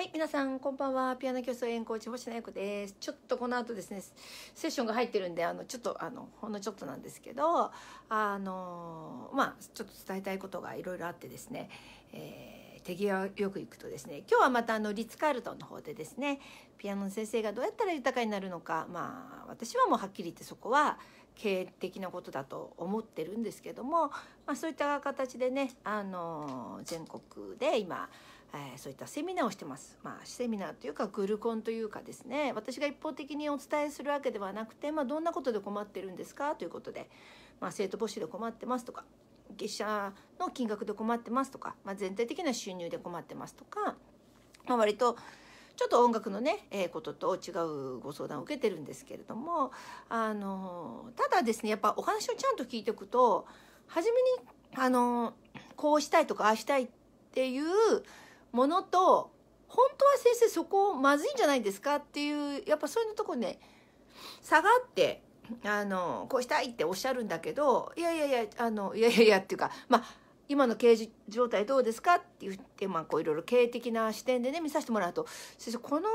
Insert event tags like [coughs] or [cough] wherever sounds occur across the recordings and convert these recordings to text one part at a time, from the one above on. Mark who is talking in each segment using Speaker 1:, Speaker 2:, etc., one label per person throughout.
Speaker 1: はい、皆さん、こんばんは。ピアノ教室演講地星名子です。ちょっとこの後ですね、セッションが入ってるんで、あの、ちょっと、あの、ほんのちょっとなんですけど、あの、まあ、ちょっと伝えたいことがいろいろあってですね、えー、手際よく行くとですね、今日はまたあの、リッツ・カールトンの方でですね、ピアノの先生がどうやったら豊かになるのか、まあ、私はもうはっきり言ってそこは、経営的なことだと思ってるんですけども、まあ、そういった形でね、あの、全国で今、えー、そういったセミナーをしてます、まあ、セミナーというかグルコンというかですね私が一方的にお伝えするわけではなくて、まあ、どんなことで困ってるんですかということで、まあ、生徒募集で困ってますとか月謝の金額で困ってますとか、まあ、全体的な収入で困ってますとか、まあ、割とちょっと音楽のね、えー、ことと違うご相談を受けてるんですけれどもあのただですねやっぱお話をちゃんと聞いておくと初めにあのこうしたいとかああしたいっていうものと本当は先生そこまずいんじゃないですかっていうやっぱそういうとこね差があってあのこうしたいっておっしゃるんだけどいやいやいやあのいやいやいやっていうかまあ今の刑事状態どうですかって言って、まあ、こういろいろ経営的な視点でね見させてもらうと先生この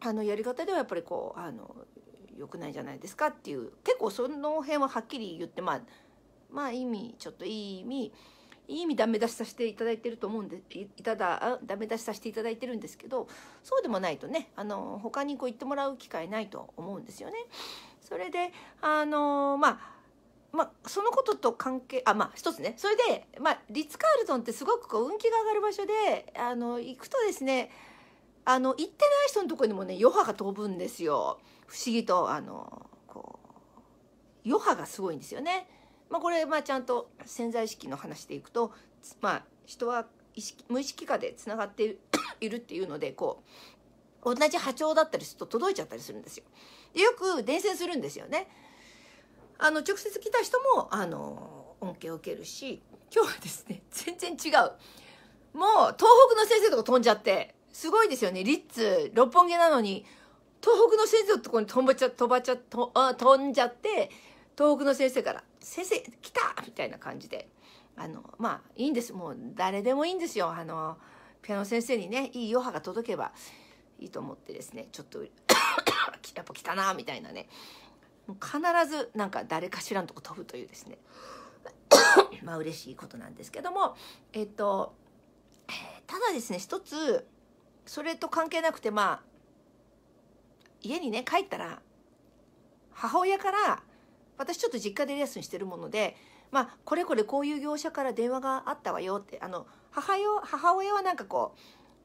Speaker 1: あのやり方ではやっぱりこうあの良くないじゃないですかっていう結構その辺ははっきり言ってまあまあ意味ちょっといい意味いい意味ダメ出しさせていただいてると思うんでいただダメ出しさせていただいてるんですけどそうでもないとねあの他にこう言ってもらう機会ないと思うんですよね。それであのまあまあ、そのことと関係あまあ一つねそれで、まあ、リッツ・カールトンってすごくこう運気が上がる場所であの行くとですねあの行ってない人のとこにもね余波が飛ぶんですよ不思議とあのこう余波がすごいんですよね。まあ、これまあちゃんと潜在意識の話でいくと、まあ、人は意識無意識下でつながっているっていうのでこう同じ波長だったりすると届いちゃったりするんですよ。でよく伝染するんですよね。あの直接来た人もあの恩恵を受けるし今日はですね [laughs] 全然違うもう東北の先生とか飛んじゃってすごいですよねリッツ六本木なのに東北の先生のとこに飛んばちゃ飛ばちゃ飛んじゃって遠くの先生から「先生来た!」みたいな感じであのまあいいんですもう誰でもいいんですよあのピアノ先生にねいい余波が届けばいいと思ってですねちょっと [coughs] やっぱ来たなみたいなね必ずなんか誰かしらのとこ飛ぶというですね [coughs] まあ嬉しいことなんですけどもえっとただですね一つそれと関係なくてまあ家にね帰ったら母親から私ちょっと実家でレッスンしてるもので、まあ、これこれこういう業者から電話があったわよって、あの、母よ、母親はなんかこ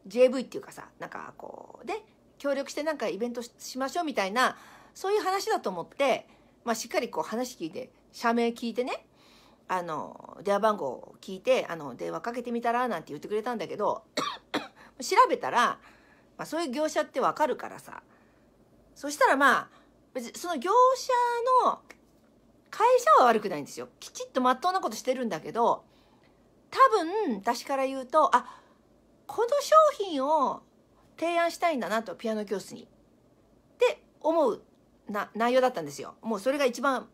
Speaker 1: う、JV っていうかさ、なんかこう、で、協力してなんかイベントしましょうみたいな、そういう話だと思って、まあ、しっかりこう話聞いて、社名聞いてね、あの、電話番号を聞いて、あの、電話かけてみたら、なんて言ってくれたんだけど、[coughs] 調べたら、まあ、そういう業者ってわかるからさ、そしたらまあ、その業者の会社は悪くないんですよきちっとまっとうなことしてるんだけど多分私から言うとあこの商品を提案したいんだなとピアノ教室にって思うな内容だったんですよもうそれが一番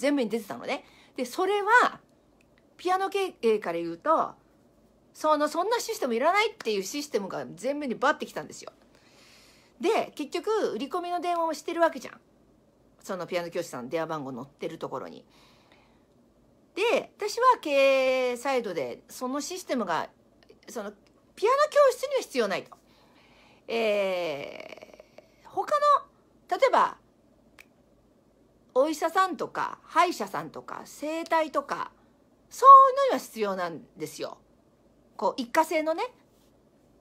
Speaker 1: 前面に出てたのねでそれはピアノ経営から言うとそのそんなシステムいらないっていうシステムが前面にバッてきたんですよで結局売り込みの電話をしてるわけじゃんそのピアノ教室さんの電話番号載ってるところに。で私は経営サイドでそのシステムがそのピアノ教室には必要ないと。えー、他の例えばお医者さんとか歯医者さんとか整体とかそういうのには必要なんですよ。こう一過性のね。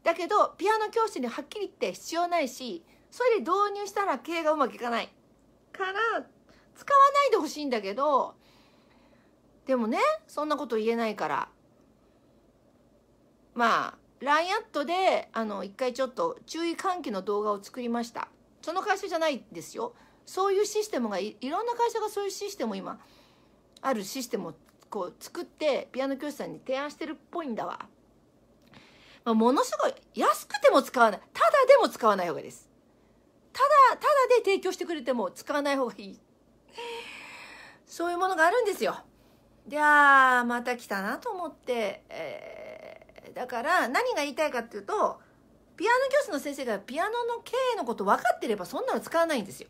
Speaker 1: だけどピアノ教室にはっきり言って必要ないしそれで導入したら経営がうまくいかない。から使わないでほしいんだけどでもねそんなこと言えないからまあ LINE アットであの一回ちょっと注意喚起の動画を作りましたその会社じゃないですよそういうシステムがいろんな会社がそういうシステムを今あるシステムをこう作ってピアノ教室さんに提案してるっぽいんだわ、まあ、ものすごい安くても使わないただでも使わない方がいいですただただで提供してくれても使わない方がいいそういうものがあるんですよでああまた来たなと思って、えー、だから何が言いたいかっていうとピアノ教室の先生がピアノの経営のこと分かってればそんなの使わないんですよ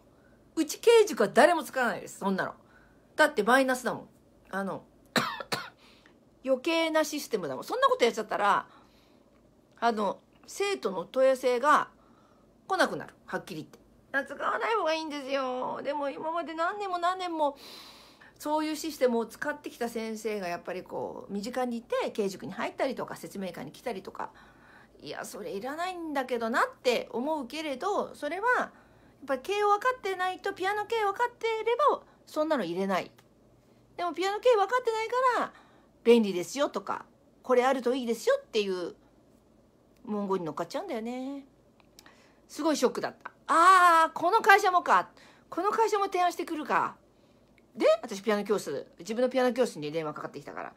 Speaker 1: うち経営塾は誰も使わないですそんなのだってマイナスだもんあの [coughs] 余計なシステムだもんそんなことやっちゃったらあの生徒の問い合わせが来なくなるはっきり言って使わない方がいいんですよでも今まで何年も何年もそういうシステムを使ってきた先生がやっぱりこう身近にいて慶塾に入ったりとか説明会に来たりとかいやそれいらないんだけどなって思うけれどそれはやっぱり経を分かってないとピアノ系分かってればそんなの入れないでもピアノ系分かってないから便利ですよとかこれあるといいですよっていう文言に乗っかっちゃうんだよね。すごいショックだった。ああ、この会社もか。この会社も提案してくるか。で、私ピアノ教室、自分のピアノ教室に電話かかってきたから。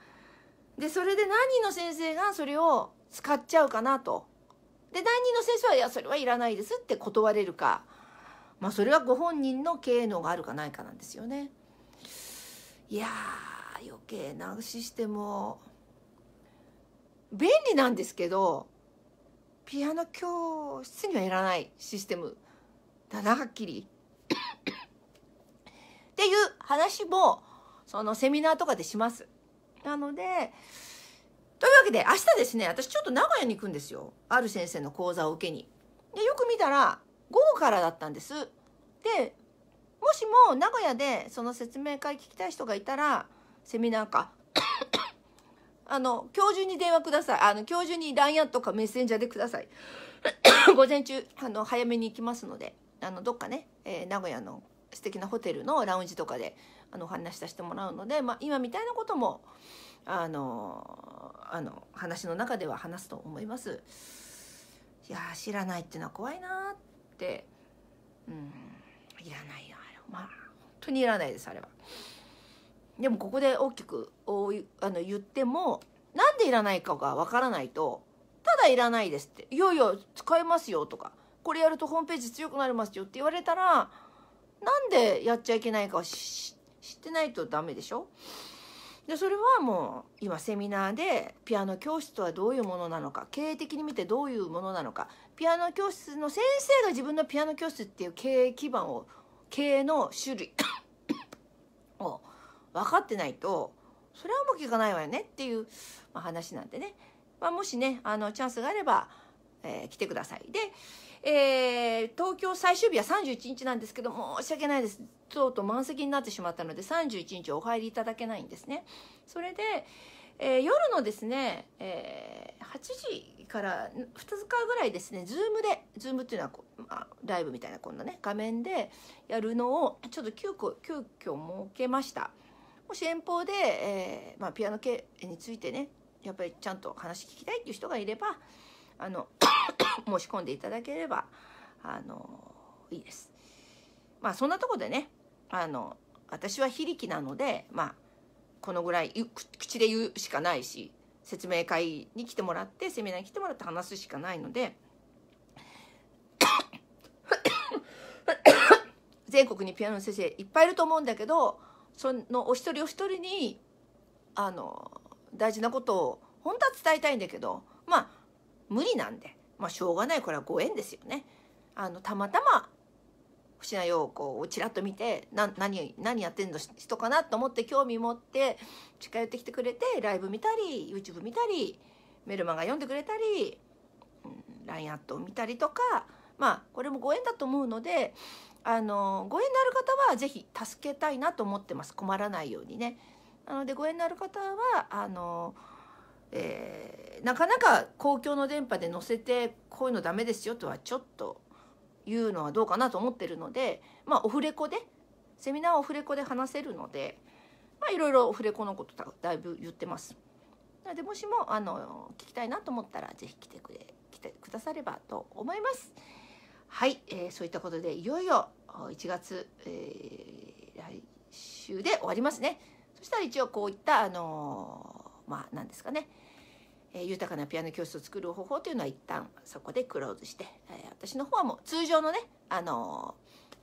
Speaker 1: で、それで何人の先生がそれを使っちゃうかなと。で、何人の先生は、いや、それはいらないですって断れるか。まあ、それはご本人の経営能があるかないかなんですよね。いや余計なシステムを。便利なんですけど、ピアノ教室にはいらないシステムだなはっきり。っていう話もそのセミナーとかでします。なのでというわけで明日ですね私ちょっと名古屋に行くんですよある先生の講座を受けに。でよく見たら午後からだったんです。でもしも名古屋でその説明会聞きたい人がいたらセミナーかあの、今日中に電話ください。あの、今日中に LINE とかメッセンジャーでください。[coughs] 午前中、あの、早めに行きますので、あの、どっかね、えー、名古屋の素敵なホテルのラウンジとかで、あの、お話しさせてもらうので、まあ、今みたいなことも、あの、あの、話の中では話すと思います。いや知らないっていうのは怖いなって、うん、いらないよ、あれ。まあ、本当にいらないです、あれは。でもここで大きくあの言ってもなんでいらないかがわからないとただいらないですっていやいや使えますよとかこれやるとホームページ強くなりますよって言われたらなんでやっちゃいけないか知ってないとダメでしょでそれはもう今セミナーでピアノ教室とはどういうものなのか経営的に見てどういうものなのかピアノ教室の先生が自分のピアノ教室っていう経営基盤を経営の種類 [coughs] を分かってないとそれはもう聞かないわよねっていう、ま話なんでね、まあ、もしねあのチャンスがあれば、えー、来てくださいで、えー、東京最終日は31日なんですけど申し訳ないですとうとう満席になってしまったので31日お入りいただけないんですねそれで、えー、夜のですね、えー、8時から2日ぐらいですねズームでズームっていうのはこう、まあ、ライブみたいなこんなね画面でやるのをちょっと急遽急遽設けましたもし遠方で、えーまあ、ピアノ系についてねやっぱりちゃんと話聞きたいっていう人がいればあの [coughs] 申し込んでいただければあのいいです。まあそんなとこでねあの私は非力なので、まあ、このぐらい口で言うしかないし説明会に来てもらってセミナーに来てもらって話すしかないので [coughs] [coughs] 全国にピアノの先生いっぱいいると思うんだけどそのお一人お一人にあの大事なことを本当は伝えたいんだけどまあ無理なんで、まあ、しょうがないこれはご縁ですよね。あのたまたま星名陽子をちらっと見てな何何やってんの人かなと思って興味持って近寄ってきてくれてライブ見たり YouTube 見たりメルマが読んでくれたり LINE、アットを見たりとかまあこれもご縁だと思うのであのご縁のある方は是非助けたいなと思ってます困らないようにね。なのでご縁のある方はあの、えー、なかなか公共の電波で載せてこういうのダメですよとはちょっと言うのはどうかなと思ってるので、まあ、オフレコでセミナーオフレコで話せるので、まあ、いろいろオフレコのことだいぶ言ってます。なのでもしもあの聞きたいなと思ったら是非来てくれ来てくださればと思います。はい、えー、そういったことでいよいよ1月、えー、来週で終わりますねそしたら一応こういったあのー、まあ何ですかね、えー、豊かなピアノ教室を作る方法というのは一旦そこでクローズして、え私の方はもう通常のね、あの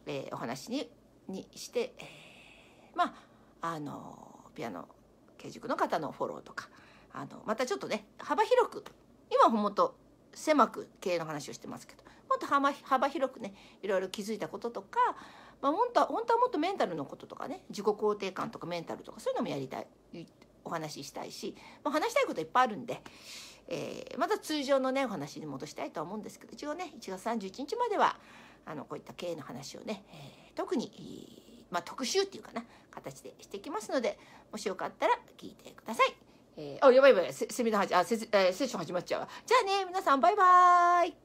Speaker 1: えお話ににして、えまあ、あのピアノ系塾の方のフォローとかあのまたちょっとね幅広く今はほんと狭く経営の話をしてますけどと幅広くねいろいろ気づいたこととか、まあ、本当は本当はもっとメンタルのこととかね自己肯定感とかメンタルとかそういうのもやりたいお話ししたいし、まあ、話したいこといっぱいあるんで、えー、また通常のねお話に戻したいとは思うんですけど一応ね1月31日まではあのこういった経営の話をね、えー、特に、まあ、特集っていうかな形でしていきますのでもしよかったら聞いてください。えー、あ、やばいやばい、セセミナーはじ、あ、せ、えー、セッション始まっちゃうわ。じゃあね、皆さん、バイバーイ。